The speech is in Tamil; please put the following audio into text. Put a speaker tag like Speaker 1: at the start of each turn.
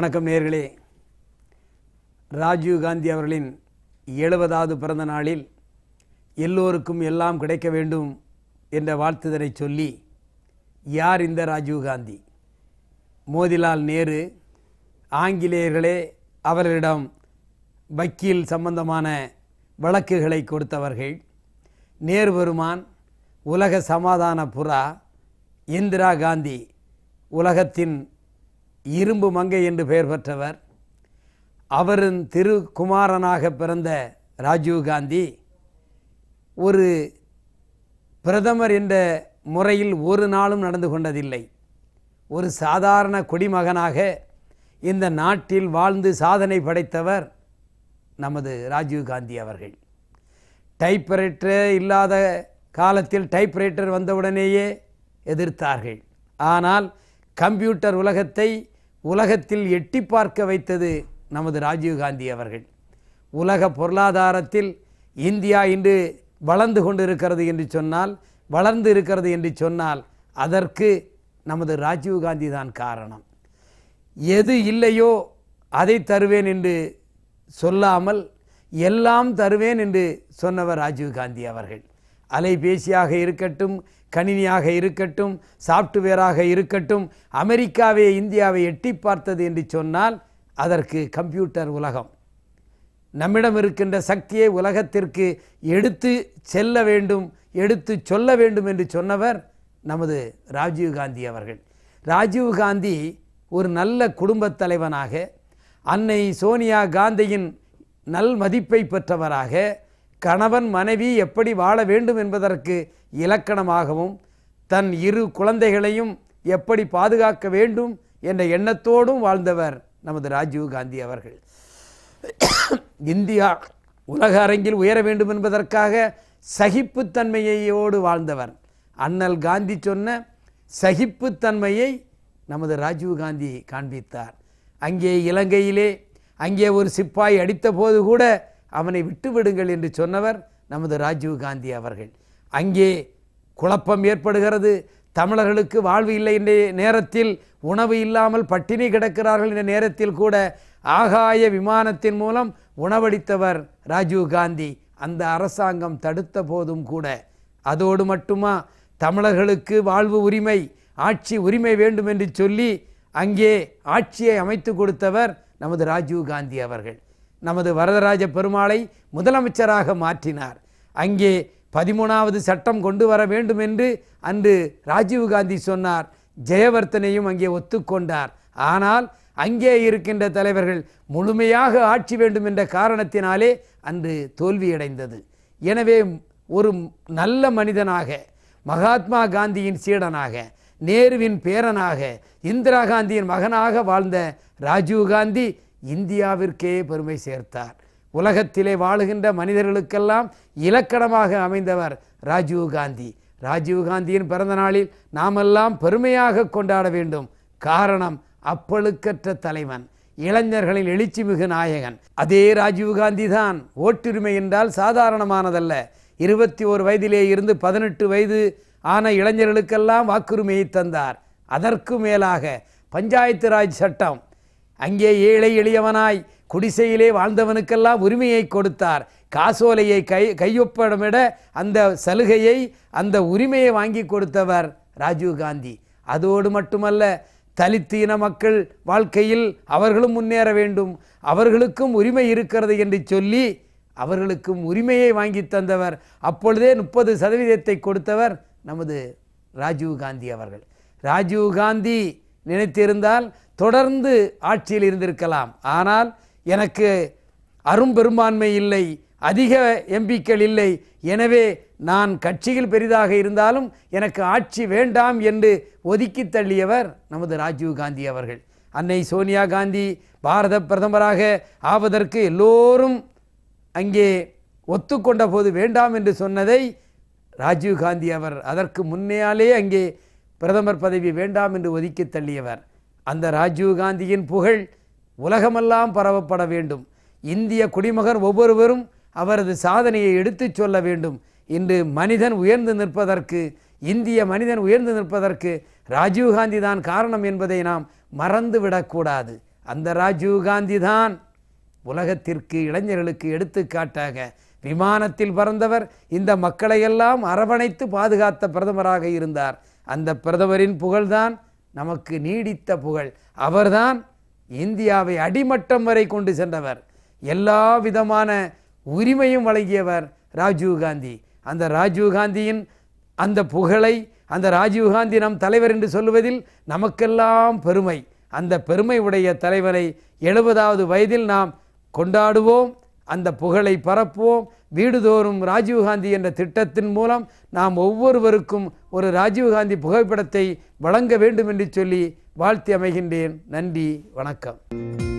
Speaker 1: வணக்கம் நேர்களே ராஜீவ் காந்தி அவர்களின் எழுபதாவது பிறந்த நாளில் எல்லோருக்கும் எல்லாம் கிடைக்க வேண்டும் என்ற வாழ்த்துதலை சொல்லி யார் இந்த ராஜீவ் காந்தி மோதிலால் நேரு ஆங்கிலேயர்களே அவர்களிடம் வக்கீல் சம்பந்தமான வழக்குகளை கொடுத்தவர்கள் நேரு பெருமான் உலக சமாதான புறா இந்திரா காந்தி உலகத்தின் இரும்பு மங்கை என்று பெயர் பெற்றவர் அவரின் திருக்குமாரனாக பிறந்த ராஜீவ்காந்தி ஒரு பிரதமர் என்ற முறையில் ஒரு நாளும் நடந்து கொண்டதில்லை ஒரு சாதாரண குடிமகனாக இந்த நாட்டில் வாழ்ந்து சாதனை படைத்தவர் நமது ராஜீவ்காந்தி அவர்கள் டைப்ரைட்டர் இல்லாத காலத்தில் டைப்ரைட்டர் வந்தவுடனேயே எதிர்த்தார்கள் ஆனால் கம்ப்யூட்டர் உலகத்தை உலகத்தில் எட்டி பார்க்க வைத்தது நமது ராஜீவ்காந்தி அவர்கள் உலக பொருளாதாரத்தில் இந்தியா இன்று வளர்ந்து கொண்டிருக்கிறது என்று சொன்னால் வளர்ந்து இருக்கிறது என்று சொன்னால் அதற்கு நமது ராஜீவ்காந்தி தான் காரணம் எது இல்லையோ அதை தருவேன் என்று சொல்லாமல் எல்லாம் தருவேன் என்று சொன்னவர் ராஜீவ்காந்தி அவர்கள் அலைபேசியாக இருக்கட்டும் கணினியாக இருக்கட்டும் சாஃப்ட்வேராக இருக்கட்டும் அமெரிக்காவே இந்தியாவை எட்டி பார்த்தது என்று சொன்னால் அதற்கு கம்ப்யூட்டர் உலகம் நம்மிடம் இருக்கின்ற சக்தியை உலகத்திற்கு எடுத்து செல்ல வேண்டும் எடுத்து சொல்ல வேண்டும் என்று சொன்னவர் நமது ராஜீவ்காந்தி அவர்கள் ராஜீவ்காந்தி ஒரு நல்ல குடும்பத் தலைவனாக அன்னை சோனியா காந்தியின் நல் மதிப்பை பெற்றவராக கணவன் மனைவி எப்படி வாழ வேண்டும் என்பதற்கு இலக்கணமாகவும் தன் இரு குழந்தைகளையும் எப்படி பாதுகாக்க வேண்டும் என்ற எண்ணத்தோடும் வாழ்ந்தவர் நமது ராஜீவ் காந்தி அவர்கள் இந்தியா உலக அரங்கில் உயர வேண்டும் என்பதற்காக சகிப்புத்தன்மையோடு வாழ்ந்தவர் அண்ணல் காந்தி சொன்ன சகிப்புத்தன்மையை நமது ராஜீவ் காந்தி காண்பித்தார் அங்கே இலங்கையிலே அங்கே ஒரு சிப்பாய் அடித்தபோது கூட அவனை விட்டுவிடுங்கள் என்று சொன்னவர் நமது ராஜீவ் காந்தி அவர்கள் அங்கே குழப்பம் ஏற்படுகிறது தமிழர்களுக்கு வாழ்வு இல்லை என்ற நேரத்தில் உணவு இல்லாமல் பட்டினி கிடக்கிறார்கள் என்ற நேரத்தில் கூட ஆகாய விமானத்தின் மூலம் உணவளித்தவர் ராஜீவ் காந்தி அந்த அரசாங்கம் தடுத்த போதும் கூட அதோடு மட்டுமா தமிழர்களுக்கு வாழ்வு உரிமை ஆட்சி உரிமை வேண்டும் என்று சொல்லி அங்கே ஆட்சியை அமைத்து கொடுத்தவர் நமது ராஜீவ் காந்தி அவர்கள் நமது வரதராஜ பெருமாளை முதலமைச்சராக மாற்றினார் அங்கே பதிமூணாவது சட்டம் கொண்டு வர வேண்டும் என்று அன்று ராஜீவ்காந்தி சொன்னார் ஜெயவர்த்தனையும் அங்கே ஒத்துக்கொண்டார் ஆனால் அங்கே இருக்கின்ற தலைவர்கள் முழுமையாக ஆட்சி வேண்டும் என்ற காரணத்தினாலே அன்று தோல்வியடைந்தது எனவே ஒரு நல்ல மனிதனாக மகாத்மா காந்தியின் சீடனாக நேருவின் பேரனாக இந்திரா காந்தியின் மகனாக வாழ்ந்த ராஜீவ்காந்தி இந்தியாவிற்கே பெருமை சேர்த்தார் உலகத்திலே வாழுகின்ற மனிதர்களுக்கெல்லாம் இலக்கணமாக அமைந்தவர் ராஜீவ்காந்தி ராஜீவ்காந்தியின் பிறந்த நாளில் நாமெல்லாம் பெருமையாக கொண்டாட வேண்டும் காரணம் அப்பழுக்கற்ற தலைவன் இளைஞர்களின் எழுச்சி மிகு நாயகன் அதே ராஜீவ்காந்தி தான் ஓட்டுரிமை என்றால் சாதாரணமானதல்ல இருபத்தி ஓரு வயதிலே இருந்து பதினெட்டு வயது ஆன இளைஞர்களுக்கெல்லாம் வாக்குரிமையை தந்தார் அதற்கு மேலாக பஞ்சாயத்து ராஜ் சட்டம் அங்கே ஏழை எளியவனாய் குடிசையிலே வாழ்ந்தவனுக்கெல்லாம் உரிமையை கொடுத்தார் காசோலையை கை கையொப்படமிட அந்த சலுகையை அந்த உரிமையை வாங்கி கொடுத்தவர் ராஜீவ்காந்தி அதோடு மட்டுமல்ல தலித்து இன மக்கள் வாழ்க்கையில் அவர்களும் முன்னேற வேண்டும் அவர்களுக்கும் உரிமை இருக்கிறது என்று சொல்லி அவர்களுக்கும் உரிமையை வாங்கி தந்தவர் அப்பொழுதே முப்பது சதவீதத்தை கொடுத்தவர் நமது ராஜீவ்காந்தி அவர்கள் ராஜீவ்காந்தி நினைத்திருந்தால் தொடர்ந்து ஆட்சியில் இருந்திருக்கலாம் ஆனால் எனக்கு அரும்பெரும்பான்மை இல்லை அதிக எம்பிக்கள் இல்லை எனவே நான் கட்சியில் பெரிதாக இருந்தாலும் எனக்கு ஆட்சி வேண்டாம் என்று ஒதுக்கி தள்ளியவர் நமது ராஜீவ் காந்தி அவர்கள் அன்னை சோனியா காந்தி பாரத பிரதமராக ஆவதற்கு எல்லோரும் அங்கே ஒத்துக்கொண்ட போது வேண்டாம் என்று சொன்னதை ராஜீவ் காந்தி அவர் அதற்கு முன்னையாலே அங்கே பிரதமர் பதவி வேண்டாம் என்று ஒதுக்கி தள்ளியவர் அந்த ராஜீவ்காந்தியின் புகழ் உலகமெல்லாம் பரவப்பட வேண்டும் இந்திய குடிமகர் ஒவ்வொருவரும் அவரது சாதனையை எடுத்துச் சொல்ல வேண்டும் இன்று மனிதன் உயர்ந்து நிற்பதற்கு இந்திய மனிதன் உயர்ந்து நிற்பதற்கு ராஜீவ்காந்தி தான் காரணம் என்பதை நாம் மறந்து விடக்கூடாது அந்த ராஜீவ்காந்தி தான் உலகத்திற்கு இளைஞர்களுக்கு எடுத்துக்காட்டாக விமானத்தில் பறந்தவர் இந்த மக்களையெல்லாம் அரவணைத்து பாதுகாத்த பிரதமராக இருந்தார் அந்த பிரதமரின் புகழ்தான் நமக்கு நீடித்த புகழ் அவர்தான் இந்தியாவை அடிமட்டம் வரை கொண்டு சென்றவர் எல்லா விதமான உரிமையும் வழங்கியவர் ராஜீவ்காந்தி அந்த ராஜீவ்காந்தியின் அந்த புகழை அந்த ராஜீவ்காந்தி நம் தலைவர் என்று சொல்லுவதில் நமக்கெல்லாம் பெருமை அந்த பெருமை உடைய தலைவரை எழுபதாவது வயதில் நாம் கொண்டாடுவோம் அந்த புகழை பரப்புவோம் வீடுதோறும் ராஜீவ்காந்தி என்ற திட்டத்தின் மூலம் நாம் ஒவ்வொருவருக்கும் ஒரு ராஜீவ்காந்தி புகைப்படத்தை வழங்க வேண்டும் என்று சொல்லி வாழ்த்தி அமைகின்றேன் நன்றி வணக்கம்